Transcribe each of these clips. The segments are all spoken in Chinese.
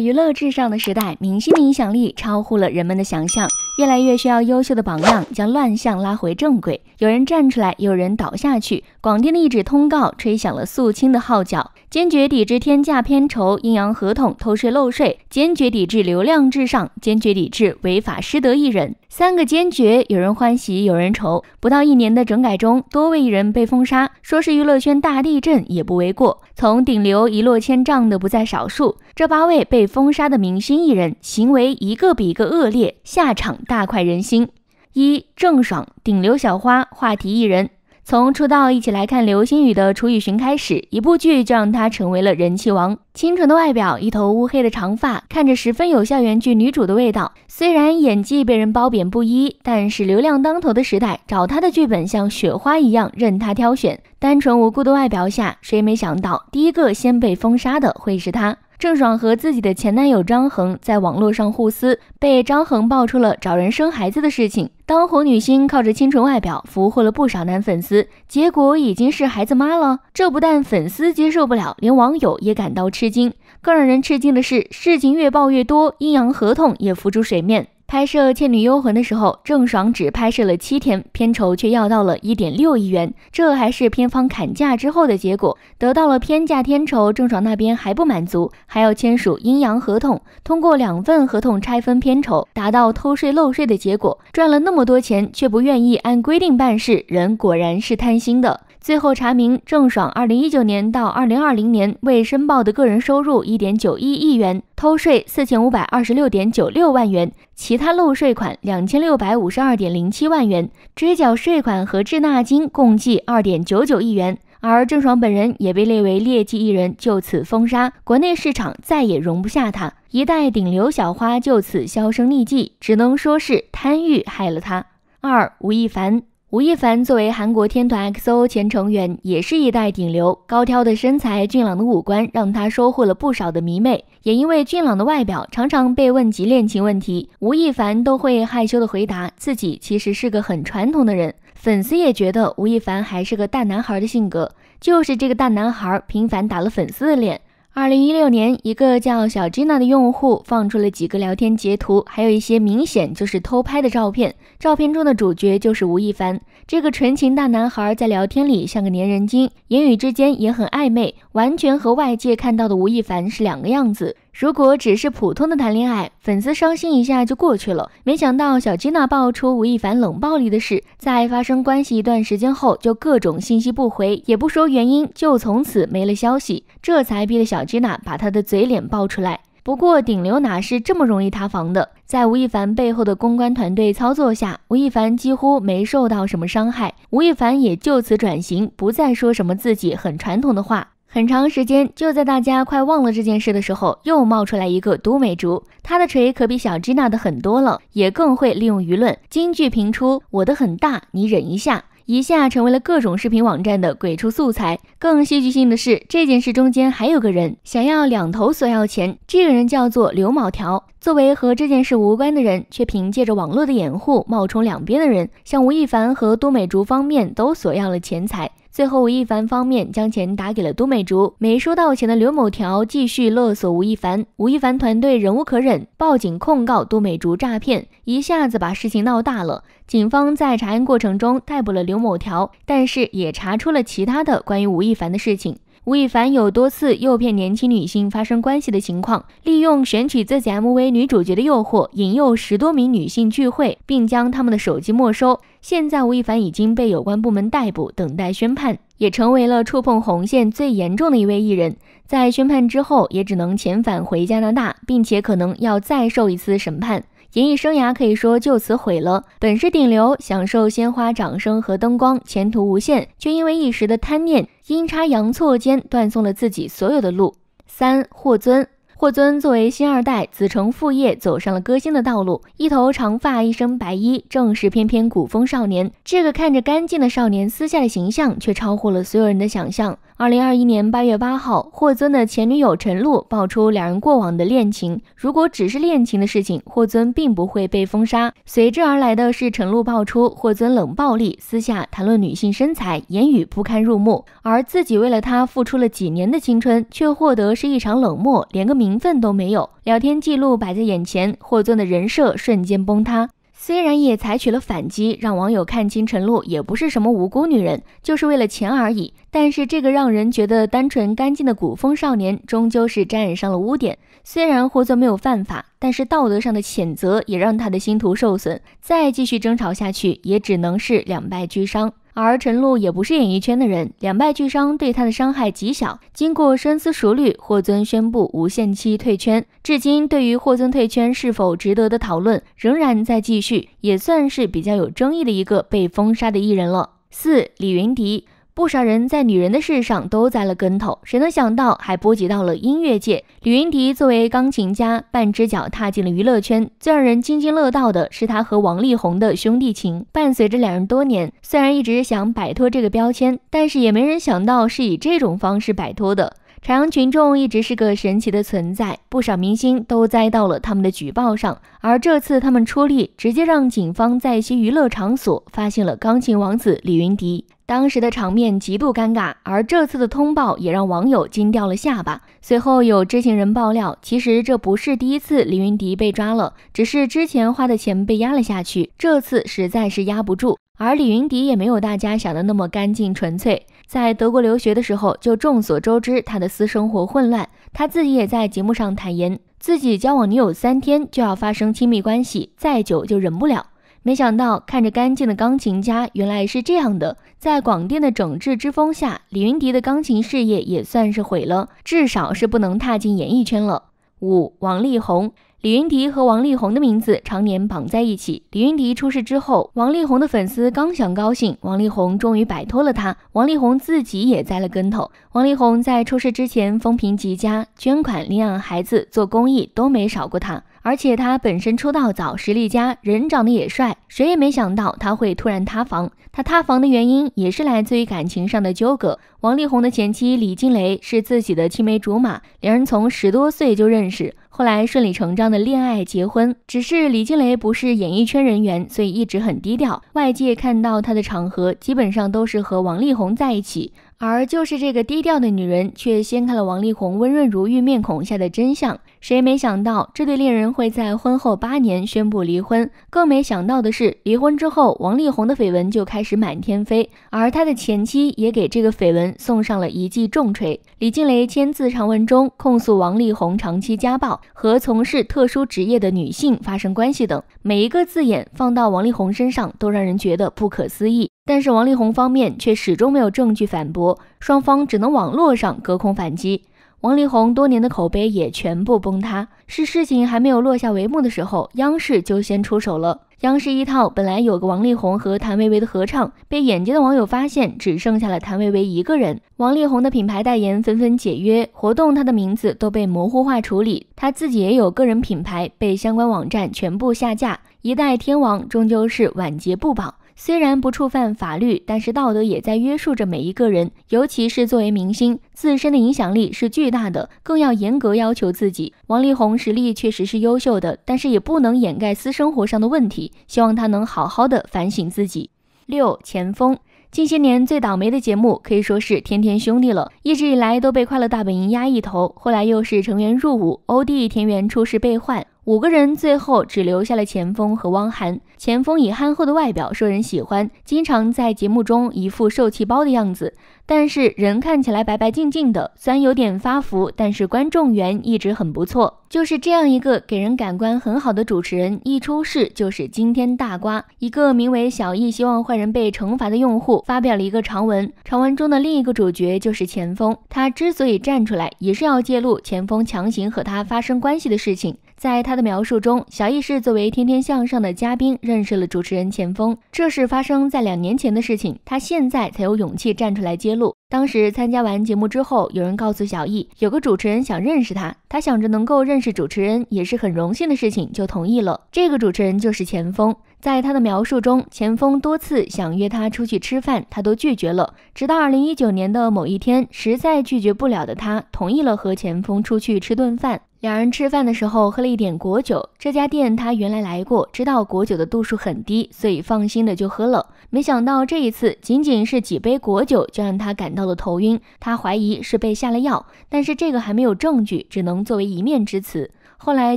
娱乐至上的时代，明星的影响力超乎了人们的想象。越来越需要优秀的榜样将乱象拉回正轨。有人站出来，有人倒下去。广电的一纸通告吹响了肃清的号角，坚决抵制天价片酬、阴阳合同、偷税漏税，坚决抵制流量至上，坚决抵制违法失德艺人。三个坚决，有人欢喜，有人愁。不到一年的整改中，多位艺人被封杀，说是娱乐圈大地震也不为过。从顶流一落千丈的不在少数。这八位被封杀的明星艺人，行为一个比一个恶劣，下场。大快人心！一郑爽，顶流小花，话题艺人。从出道一起来看《流星雨》的楚雨荨开始，一部剧就让她成为了人气王。清纯的外表，一头乌黑的长发，看着十分有校园剧女主的味道。虽然演技被人褒贬不一，但是流量当头的时代，找她的剧本像雪花一样任她挑选。单纯无辜的外表下，谁没想到第一个先被封杀的会是她？郑爽和自己的前男友张恒在网络上互撕，被张恒爆出了找人生孩子的事情。当红女星靠着清纯外表俘获了不少男粉丝，结果已经是孩子妈了，这不但粉丝接受不了，连网友也感到吃惊。更让人吃惊的是，事情越爆越多，阴阳合同也浮出水面。拍摄《倩女幽魂》的时候，郑爽只拍摄了七天，片酬却要到了一点六亿元，这还是片方砍价之后的结果，得到了片价天酬。郑爽那边还不满足，还要签署阴阳合同，通过两份合同拆分片酬，达到偷税漏税的结果，赚了那么多钱却不愿意按规定办事，人果然是贪心的。最后查明，郑爽二零一九年到二零二零年未申报的个人收入一点九一亿元，偷税四千五百二十六点九六万元，其他漏税款两千六百五十二点零七万元，追缴税款和滞纳金共计二点九九亿元，而郑爽本人也被列为劣迹艺人，就此封杀，国内市场再也容不下她，一代顶流小花就此销声匿迹，只能说是贪欲害了她。二，吴亦凡。吴亦凡作为韩国天团 X O 前成员，也是一代顶流。高挑的身材、俊朗的五官，让他收获了不少的迷妹。也因为俊朗的外表，常常被问及恋情问题，吴亦凡都会害羞的回答自己其实是个很传统的人。粉丝也觉得吴亦凡还是个大男孩的性格，就是这个大男孩频繁打了粉丝的脸。二零一六年，一个叫小 Gina 的用户放出了几个聊天截图，还有一些明显就是偷拍的照片。照片中的主角就是吴亦凡，这个纯情大男孩在聊天里像个粘人精，言语之间也很暧昧，完全和外界看到的吴亦凡是两个样子。如果只是普通的谈恋爱，粉丝伤心一下就过去了。没想到小吉娜爆出吴亦凡冷暴力的事，在发生关系一段时间后，就各种信息不回，也不说原因，就从此没了消息。这才逼得小吉娜把他的嘴脸爆出来。不过顶流哪是这么容易塌房的？在吴亦凡背后的公关团队操作下，吴亦凡几乎没受到什么伤害。吴亦凡也就此转型，不再说什么自己很传统的话。很长时间，就在大家快忘了这件事的时候，又冒出来一个都美竹。她的锤可比小吉娜的狠多了，也更会利用舆论，金句频出。我的很大，你忍一下，一下成为了各种视频网站的鬼畜素材。更戏剧性的是，这件事中间还有个人想要两头索要钱，这个人叫做刘某条。作为和这件事无关的人，却凭借着网络的掩护，冒充两边的人，向吴亦凡和都美竹方面都索要了钱财。最后，吴亦凡方面将钱打给了都美竹，没收到钱的刘某条继续勒索吴亦凡。吴亦凡团队忍无可忍，报警控告都美竹诈骗，一下子把事情闹大了。警方在查案过程中逮捕了刘某条，但是也查出了其他的关于吴亦凡的事情。吴亦凡有多次诱骗年轻女性发生关系的情况，利用选取自己 MV 女主角的诱惑，引诱十多名女性聚会，并将他们的手机没收。现在，吴亦凡已经被有关部门逮捕，等待宣判，也成为了触碰红线最严重的一位艺人。在宣判之后，也只能遣返回加拿大，并且可能要再受一次审判。演艺生涯可以说就此毁了。本是顶流，享受鲜花、掌声和灯光，前途无限，却因为一时的贪念，阴差阳错间断送了自己所有的路。三，霍尊。霍尊作为星二代，子承父业，走上了歌星的道路。一头长发，一身白衣，正是翩翩古风少年。这个看着干净的少年，私下的形象却超乎了所有人的想象。二零二一年八月八号，霍尊的前女友陈露爆出两人过往的恋情。如果只是恋情的事情，霍尊并不会被封杀。随之而来的是陈露爆出霍尊冷暴力，私下谈论女性身材，言语不堪入目。而自己为了他付出了几年的青春，却获得是一场冷漠，连个名分都没有。聊天记录摆在眼前，霍尊的人设瞬间崩塌。虽然也采取了反击，让网友看清陈露也不是什么无辜女人，就是为了钱而已。但是这个让人觉得单纯干净的古风少年，终究是沾染上了污点。虽然霍尊没有犯法，但是道德上的谴责也让他的星途受损。再继续争吵下去，也只能是两败俱伤。而陈露也不是演艺圈的人，两败俱伤对他的伤害极小。经过深思熟虑，霍尊宣布无限期退圈。至今，对于霍尊退圈是否值得的讨论仍然在继续，也算是比较有争议的一个被封杀的艺人了。四，李云迪。不少人在女人的事上都栽了跟头，谁能想到还波及到了音乐界？李云迪作为钢琴家，半只脚踏进了娱乐圈。最让人津津乐道的是他和王力宏的兄弟情，伴随着两人多年，虽然一直想摆脱这个标签，但是也没人想到是以这种方式摆脱的。朝阳群众一直是个神奇的存在，不少明星都栽到了他们的举报上，而这次他们出力，直接让警方在一些娱乐场所发现了钢琴王子李云迪。当时的场面极度尴尬，而这次的通报也让网友惊掉了下巴。随后有知情人爆料，其实这不是第一次李云迪被抓了，只是之前花的钱被压了下去，这次实在是压不住。而李云迪也没有大家想的那么干净纯粹，在德国留学的时候就众所周知他的私生活混乱，他自己也在节目上坦言，自己交往女友三天就要发生亲密关系，再久就忍不了。没想到看着干净的钢琴家原来是这样的，在广电的整治之风下，李云迪的钢琴事业也算是毁了，至少是不能踏进演艺圈了。五王力宏，李云迪和王力宏的名字常年绑在一起。李云迪出事之后，王力宏的粉丝刚想高兴，王力宏终于摆脱了他，王力宏自己也栽了跟头。王力宏在出事之前风评极佳，捐款、领养孩子、做公益都没少过他。而且他本身出道早，实力佳，人长得也帅，谁也没想到他会突然塌房。他塌房的原因也是来自于感情上的纠葛。王力宏的前妻李金雷是自己的青梅竹马，两人从十多岁就认识，后来顺理成章的恋爱结婚。只是李金雷不是演艺圈人员，所以一直很低调，外界看到他的场合基本上都是和王力宏在一起。而就是这个低调的女人，却掀开了王力宏温润如玉面孔下的真相。谁没想到这对恋人会在婚后八年宣布离婚？更没想到的是，离婚之后，王力宏的绯闻就开始满天飞。而他的前妻也给这个绯闻送上了一记重锤。李静蕾签字长文中控诉王力宏长期家暴和从事特殊职业的女性发生关系等，每一个字眼放到王力宏身上，都让人觉得不可思议。但是王力宏方面却始终没有证据反驳，双方只能网络上隔空反击。王力宏多年的口碑也全部崩塌。是事情还没有落下帷幕的时候，央视就先出手了。央视一套本来有个王力宏和谭维维的合唱，被眼尖的网友发现，只剩下了谭维维一个人。王力宏的品牌代言纷纷解约，活动他的名字都被模糊化处理。他自己也有个人品牌被相关网站全部下架。一代天王终究是晚节不保。虽然不触犯法律，但是道德也在约束着每一个人，尤其是作为明星，自身的影响力是巨大的，更要严格要求自己。王力宏实力确实是优秀的，但是也不能掩盖私生活上的问题，希望他能好好的反省自己。六，钱枫，近些年最倒霉的节目可以说是《天天兄弟》了，一直以来都被《快乐大本营》压一头，后来又是成员入伍，欧弟、田园出事被换。五个人最后只留下了钱枫和汪涵。钱枫以憨厚的外表受人喜欢，经常在节目中一副受气包的样子。但是人看起来白白净净的，虽然有点发福，但是观众缘一直很不错。就是这样一个给人感官很好的主持人，一出事就是惊天大瓜。一个名为小易希望坏人被惩罚的用户发表了一个长文，长文中的另一个主角就是钱枫。他之所以站出来，也是要揭露钱枫强行和他发生关系的事情。在他的描述中，小易是作为《天天向上》的嘉宾认识了主持人钱枫，这是发生在两年前的事情，他现在才有勇气站出来揭。当时参加完节目之后，有人告诉小艺有个主持人想认识他，他想着能够认识主持人也是很荣幸的事情，就同意了。这个主持人就是钱枫。在他的描述中，钱枫多次想约他出去吃饭，他都拒绝了。直到二零一九年的某一天，实在拒绝不了的他，同意了和钱枫出去吃顿饭。两人吃饭的时候喝了一点果酒，这家店他原来来过，知道果酒的度数很低，所以放心的就喝了。没想到这一次仅仅是几杯果酒，就让他感到了头晕。他怀疑是被下了药，但是这个还没有证据，只能作为一面之词。后来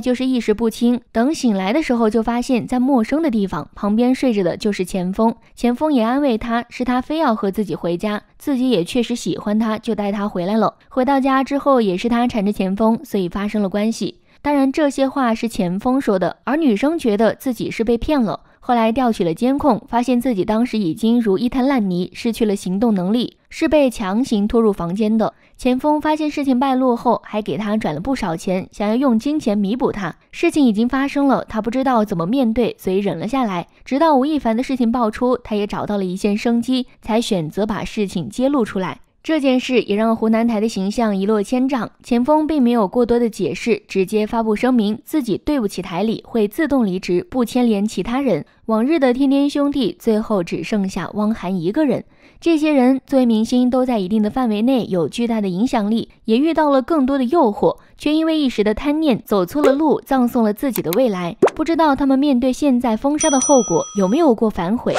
就是意识不清，等醒来的时候就发现，在陌生的地方，旁边睡着的就是钱枫。钱枫也安慰他，是他非要和自己回家，自己也确实喜欢他，就带他回来了。回到家之后也是他缠着钱枫，所以发生了关系。当然，这些话是钱枫说的，而女生觉得自己是被骗了。后来调取了监控，发现自己当时已经如一滩烂泥，失去了行动能力，是被强行拖入房间的。钱锋发现事情败露后，还给他转了不少钱，想要用金钱弥补他。事情已经发生了，他不知道怎么面对，所以忍了下来。直到吴亦凡的事情爆出，他也找到了一线生机，才选择把事情揭露出来。这件事也让湖南台的形象一落千丈。钱枫并没有过多的解释，直接发布声明，自己对不起台里，会自动离职，不牵连其他人。往日的天天兄弟最后只剩下汪涵一个人。这些人作为明星，都在一定的范围内有巨大的影响力，也遇到了更多的诱惑，却因为一时的贪念走错了路，葬送了自己的未来。不知道他们面对现在封杀的后果，有没有过反悔？